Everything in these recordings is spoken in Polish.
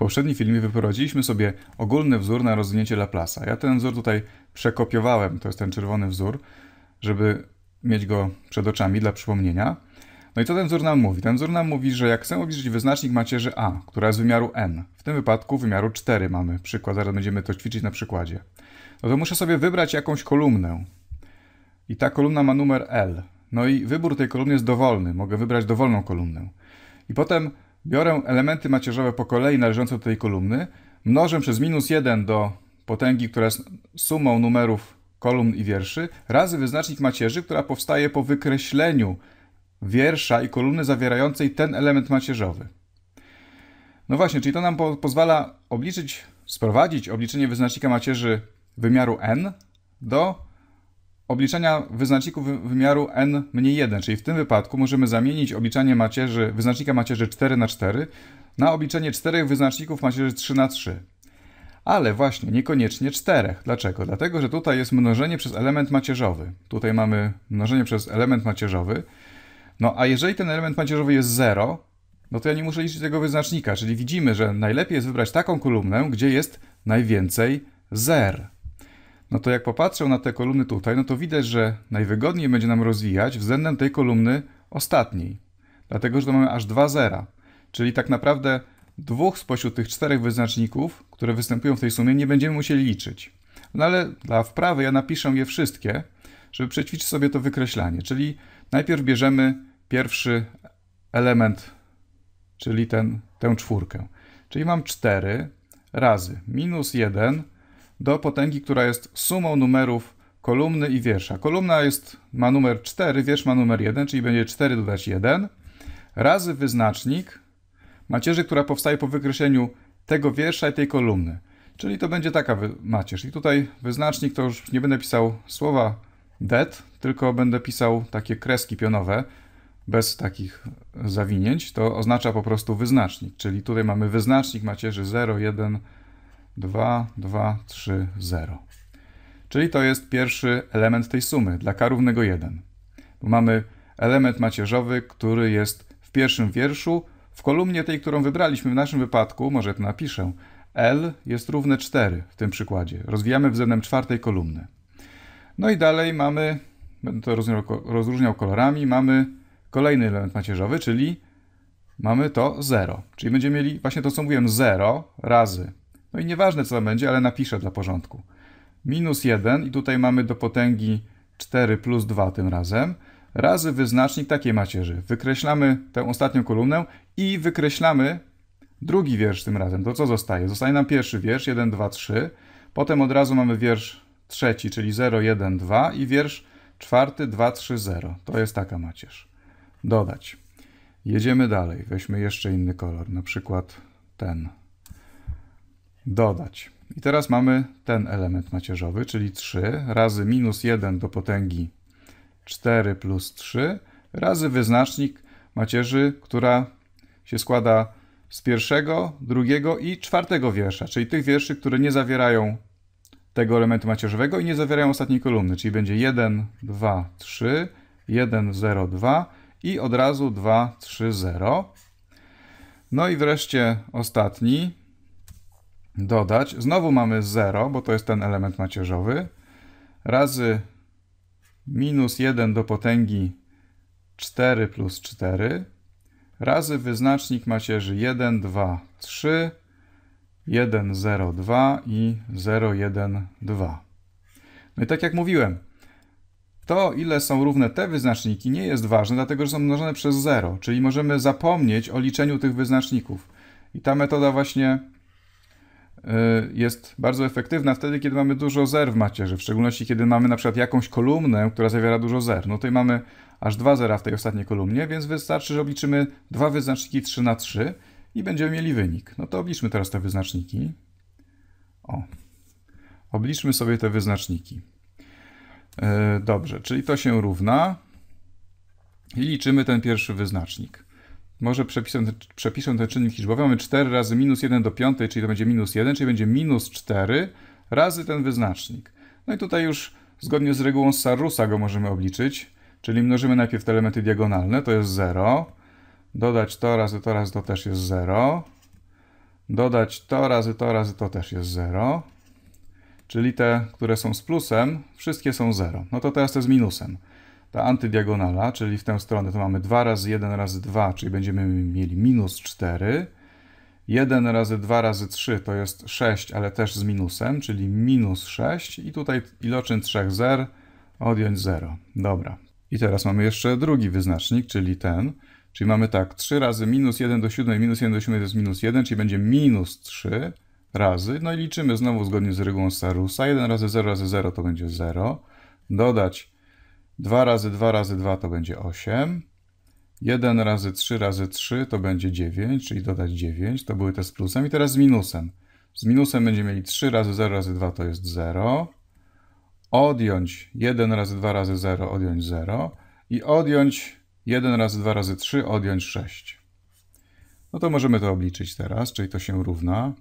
poprzednim filmie wyprowadziliśmy sobie ogólny wzór na rozwinięcie Laplace'a. Ja ten wzór tutaj przekopiowałem, to jest ten czerwony wzór, żeby mieć go przed oczami dla przypomnienia. No i co ten wzór nam mówi? Ten wzór nam mówi, że jak chcemy obliczyć wyznacznik macierzy A, która jest wymiaru n, w tym wypadku wymiaru 4 mamy przykład, zaraz będziemy to ćwiczyć na przykładzie, no to muszę sobie wybrać jakąś kolumnę. I ta kolumna ma numer L. No i wybór tej kolumny jest dowolny, mogę wybrać dowolną kolumnę. I potem Biorę elementy macierzowe po kolei należące do tej kolumny, mnożę przez minus 1 do potęgi, która jest sumą numerów kolumn i wierszy, razy wyznacznik macierzy, która powstaje po wykreśleniu wiersza i kolumny zawierającej ten element macierzowy. No właśnie, czyli to nam po pozwala obliczyć, sprowadzić obliczenie wyznacznika macierzy wymiaru n do obliczenia wyznaczników wymiaru n mniej 1, czyli w tym wypadku możemy zamienić obliczanie macierzy, wyznacznika macierzy 4 na 4 na obliczenie czterech wyznaczników macierzy 3 na 3. Ale właśnie, niekoniecznie czterech. Dlaczego? Dlatego, że tutaj jest mnożenie przez element macierzowy. Tutaj mamy mnożenie przez element macierzowy. No a jeżeli ten element macierzowy jest 0, no to ja nie muszę liczyć tego wyznacznika. Czyli widzimy, że najlepiej jest wybrać taką kolumnę, gdzie jest najwięcej zer no to jak popatrzę na te kolumny tutaj, no to widać, że najwygodniej będzie nam rozwijać względem tej kolumny ostatniej. Dlatego, że to mamy aż dwa zera. Czyli tak naprawdę dwóch spośród tych czterech wyznaczników, które występują w tej sumie, nie będziemy musieli liczyć. No ale dla wprawy ja napiszę je wszystkie, żeby przećwiczyć sobie to wykreślanie. Czyli najpierw bierzemy pierwszy element, czyli ten, tę czwórkę. Czyli mam 4 razy minus 1 do potęgi, która jest sumą numerów kolumny i wiersza. Kolumna jest, ma numer 4, wiersz ma numer 1, czyli będzie 4 dodać 1, razy wyznacznik macierzy, która powstaje po wykreśleniu tego wiersza i tej kolumny. Czyli to będzie taka macierz. I tutaj wyznacznik to już nie będę pisał słowa det, tylko będę pisał takie kreski pionowe, bez takich zawinięć, to oznacza po prostu wyznacznik. Czyli tutaj mamy wyznacznik macierzy 0, 1, 2, 2, 3, 0. Czyli to jest pierwszy element tej sumy dla k równego 1. Bo mamy element macierzowy, który jest w pierwszym wierszu, w kolumnie tej, którą wybraliśmy w naszym wypadku, może to napiszę, L jest równe 4 w tym przykładzie. Rozwijamy względem czwartej kolumny. No i dalej mamy, będę to rozróżniał, rozróżniał kolorami, mamy kolejny element macierzowy, czyli mamy to 0. Czyli będziemy mieli właśnie to, co mówiłem, 0 razy no i nieważne co będzie, ale napiszę dla porządku. Minus 1 i tutaj mamy do potęgi 4 plus 2 tym razem, razy wyznacznik takiej macierzy. Wykreślamy tę ostatnią kolumnę i wykreślamy drugi wiersz tym razem. To co zostaje? Zostaje nam pierwszy wiersz 1, 2, 3. Potem od razu mamy wiersz trzeci, czyli 0, 1, 2 i wiersz czwarty 2, 3, 0. To jest taka macierz. Dodać. Jedziemy dalej. Weźmy jeszcze inny kolor, na przykład ten dodać. I teraz mamy ten element macierzowy, czyli 3 razy minus 1 do potęgi 4 plus 3 razy wyznacznik macierzy, która się składa z pierwszego, drugiego i czwartego wiersza, czyli tych wierszy, które nie zawierają tego elementu macierzowego i nie zawierają ostatniej kolumny, czyli będzie 1, 2, 3, 1, 0, 2 i od razu 2, 3, 0. No i wreszcie ostatni, dodać. Znowu mamy 0, bo to jest ten element macierzowy. Razy minus 1 do potęgi 4 plus 4. Razy wyznacznik macierzy 1, 2, 3, 1, 0, 2 i 0, 1, 2. No i tak jak mówiłem, to, ile są równe te wyznaczniki, nie jest ważne, dlatego że są mnożone przez 0, czyli możemy zapomnieć o liczeniu tych wyznaczników. I ta metoda właśnie Y, jest bardzo efektywna wtedy, kiedy mamy dużo zer w macierzy, w szczególności kiedy mamy na przykład jakąś kolumnę, która zawiera dużo zer. No tutaj mamy aż dwa zera w tej ostatniej kolumnie, więc wystarczy, że obliczymy dwa wyznaczniki 3 na 3 i będziemy mieli wynik. No to obliczmy teraz te wyznaczniki. O, obliczmy sobie te wyznaczniki. Y, dobrze, czyli to się równa i liczymy ten pierwszy wyznacznik może przepiszę, ten czynnik liczbowy. Mamy 4 razy minus 1 do 5, czyli to będzie minus 1, czyli będzie minus 4 razy ten wyznacznik. No i tutaj już zgodnie z regułą Sarrusa go możemy obliczyć, czyli mnożymy najpierw te elementy diagonalne, to jest 0. Dodać to razy to razy to też jest 0. Dodać to razy to razy to też jest 0. Czyli te, które są z plusem, wszystkie są 0. No to teraz te z minusem ta antydiagonala, czyli w tę stronę, to mamy 2 razy 1 razy 2, czyli będziemy mieli minus 4. 1 razy 2 razy 3 to jest 6, ale też z minusem, czyli minus 6. I tutaj iloczyn 3 zer, odjąć 0. Dobra. I teraz mamy jeszcze drugi wyznacznik, czyli ten. Czyli mamy tak, 3 razy minus 1 do 7, minus 1 do 7 to jest minus 1, czyli będzie minus 3 razy. No i liczymy znowu zgodnie z regułą Sarusa. 1 razy 0 razy 0 to będzie 0. Dodać 2 razy 2 razy 2 to będzie 8. 1 razy 3 razy 3 to będzie 9, czyli dodać 9. To były te z plusem. I teraz z minusem. Z minusem będziemy mieli 3 razy 0 razy 2 to jest 0. Odjąć 1 razy 2 razy 0, odjąć 0. I odjąć 1 razy 2 razy 3, odjąć 6. No to możemy to obliczyć teraz, czyli to się równa.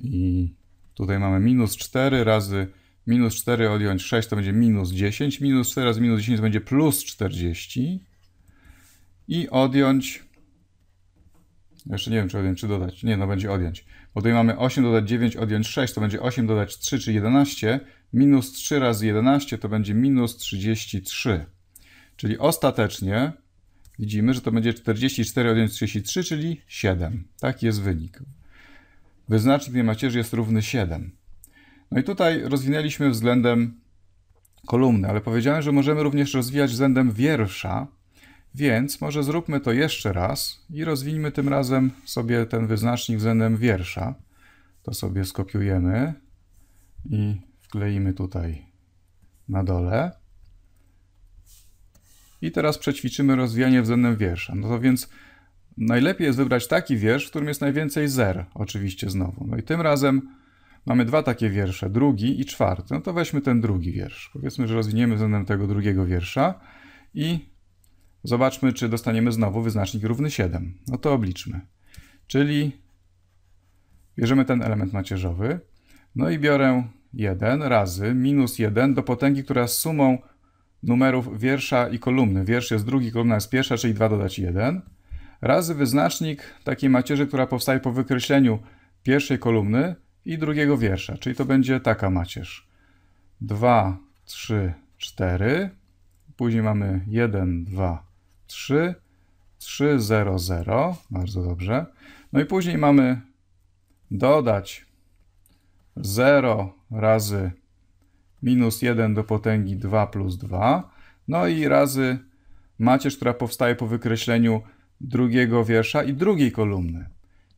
I tutaj mamy minus 4 razy Minus 4 odjąć 6 to będzie minus 10. Minus 4 razy minus 10 to będzie plus 40. I odjąć... Jeszcze nie wiem, czy odjąć, czy dodać. Nie, no będzie odjąć. Bo tutaj mamy 8 dodać 9, odjąć 6, to będzie 8 dodać 3, czy 11. Minus 3 razy 11 to będzie minus 33. Czyli ostatecznie widzimy, że to będzie 44 odjąć 33, czyli 7. Taki jest wynik. Wyznacznik tej macierzy jest równy 7. No i tutaj rozwinęliśmy względem kolumny, ale powiedziałem, że możemy również rozwijać względem wiersza, więc może zróbmy to jeszcze raz i rozwiniemy tym razem sobie ten wyznacznik względem wiersza. To sobie skopiujemy i wkleimy tutaj na dole. I teraz przećwiczymy rozwijanie względem wiersza. No to więc najlepiej jest wybrać taki wiersz, w którym jest najwięcej zer, oczywiście znowu. No i tym razem Mamy dwa takie wiersze, drugi i czwarty. No to weźmy ten drugi wiersz. Powiedzmy, że rozwiniemy względem tego drugiego wiersza i zobaczmy, czy dostaniemy znowu wyznacznik równy 7. No to obliczmy. Czyli bierzemy ten element macierzowy, no i biorę 1 razy minus 1 do potęgi, która z sumą numerów wiersza i kolumny. Wiersz jest drugi, kolumna jest pierwsza, czyli 2 dodać 1 razy wyznacznik takiej macierzy, która powstaje po wykreśleniu pierwszej kolumny, i drugiego wiersza, czyli to będzie taka macierz. 2, 3, 4, później mamy 1, 2, 3, 3, 0, 0, bardzo dobrze. No i później mamy dodać 0 razy minus 1 do potęgi 2 plus 2, no i razy macierz, która powstaje po wykreśleniu drugiego wiersza i drugiej kolumny.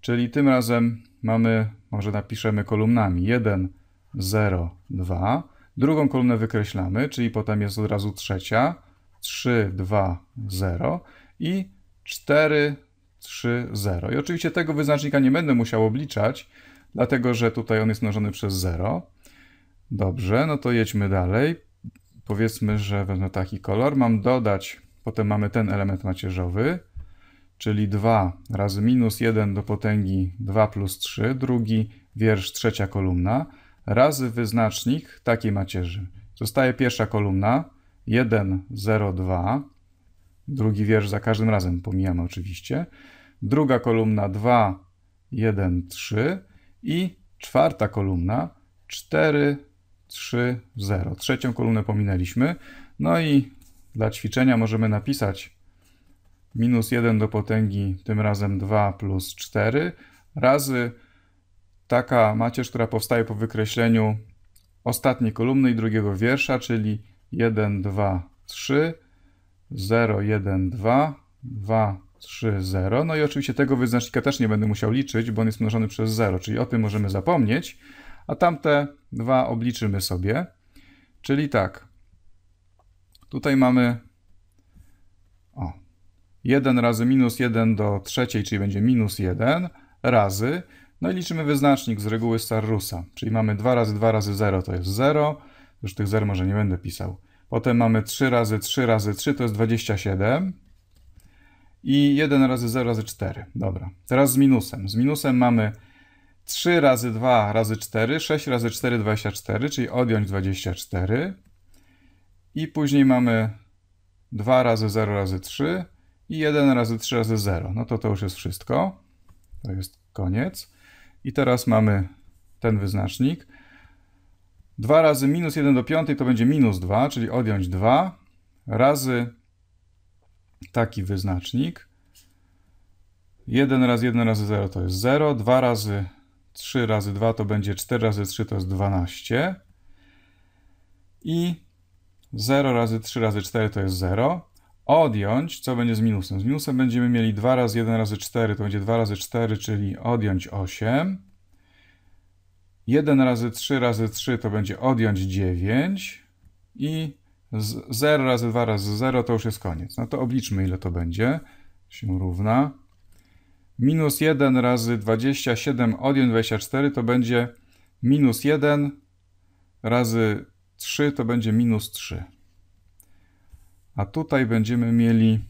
Czyli tym razem mamy może napiszemy kolumnami 1, 0, 2. Drugą kolumnę wykreślamy, czyli potem jest od razu trzecia, 3, 2, 0 i 4, 3, 0. I oczywiście tego wyznacznika nie będę musiał obliczać, dlatego że tutaj on jest mnożony przez 0. Dobrze, no to jedźmy dalej. Powiedzmy, że wezmę taki kolor. Mam dodać, potem mamy ten element macierzowy czyli 2 razy minus 1 do potęgi 2 plus 3, drugi wiersz, trzecia kolumna, razy wyznacznik takiej macierzy. Zostaje pierwsza kolumna, 1, 0, 2, drugi wiersz za każdym razem pomijamy oczywiście, druga kolumna 2, 1, 3 i czwarta kolumna 4, 3, 0. Trzecią kolumnę pominęliśmy, no i dla ćwiczenia możemy napisać minus 1 do potęgi, tym razem 2 plus 4 razy taka macierz, która powstaje po wykreśleniu ostatniej kolumny i drugiego wiersza, czyli 1, 2, 3, 0, 1, 2, 2, 3, 0. No i oczywiście tego wyznacznika też nie będę musiał liczyć, bo on jest mnożony przez 0, czyli o tym możemy zapomnieć, a tamte dwa obliczymy sobie. Czyli tak, tutaj mamy o, 1 razy minus 1 do trzeciej, czyli będzie minus 1 razy, no i liczymy wyznacznik z reguły Sarrusa, czyli mamy 2 razy 2 razy 0 to jest 0, już tych 0 może nie będę pisał. Potem mamy 3 razy 3 razy 3 to jest 27 i 1 razy 0 razy 4, dobra. Teraz z minusem, z minusem mamy 3 razy 2 razy 4, 6 razy 4, 24, czyli odjąć 24. I później mamy 2 razy 0 razy 3, i 1 razy 3 razy 0. No to to już jest wszystko. To jest koniec. I teraz mamy ten wyznacznik. 2 razy minus 1 do 5 to będzie minus 2, czyli odjąć 2 razy taki wyznacznik. 1 razy 1 razy 0 to jest 0, 2 razy 3 razy 2 to będzie 4 razy 3 to jest 12 i 0 razy 3 razy 4 to jest 0 odjąć, co będzie z minusem? Z minusem będziemy mieli 2 razy 1 razy 4, to będzie 2 razy 4, czyli odjąć 8. 1 razy 3 razy 3 to będzie odjąć 9 i 0 razy 2 razy 0 to już jest koniec. No to obliczmy ile to będzie. Się równa. Minus 1 razy 27 odjąć 24 to będzie minus 1 razy 3 to będzie minus 3 a tutaj będziemy mieli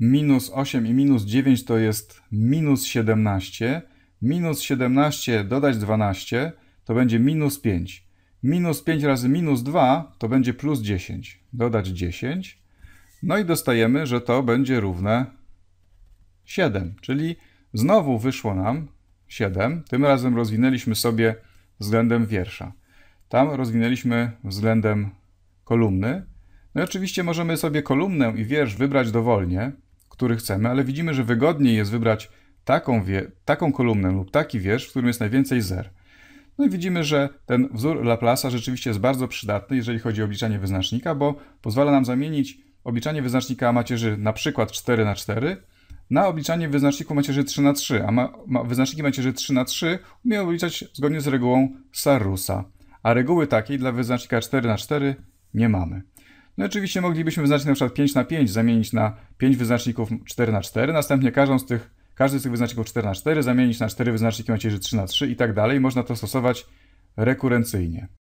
minus 8 i minus 9 to jest minus 17, minus 17 dodać 12 to będzie minus 5. Minus 5 razy minus 2 to będzie plus 10, dodać 10. No i dostajemy, że to będzie równe 7, czyli znowu wyszło nam 7. Tym razem rozwinęliśmy sobie względem wiersza. Tam rozwinęliśmy względem kolumny, no i oczywiście możemy sobie kolumnę i wiersz wybrać dowolnie, który chcemy, ale widzimy, że wygodniej jest wybrać taką, taką kolumnę lub taki wiersz, w którym jest najwięcej zer. No i widzimy, że ten wzór Laplace'a rzeczywiście jest bardzo przydatny, jeżeli chodzi o obliczanie wyznacznika, bo pozwala nam zamienić obliczanie wyznacznika macierzy na przykład 4 na 4 na obliczanie wyznaczniku macierzy 3 na 3, a ma, ma, wyznaczniki macierzy 3 na 3 umieją obliczać zgodnie z regułą Sarrusa, a reguły takiej dla wyznacznika 4 na 4 nie mamy. No oczywiście moglibyśmy wyznaczyć na przykład 5 na 5, zamienić na 5 wyznaczników 4 na 4, następnie każdą z tych, każdy z tych wyznaczników 4 na 4 zamienić na 4 wyznaczniki macierzy 3 na 3 i tak dalej. Można to stosować rekurencyjnie.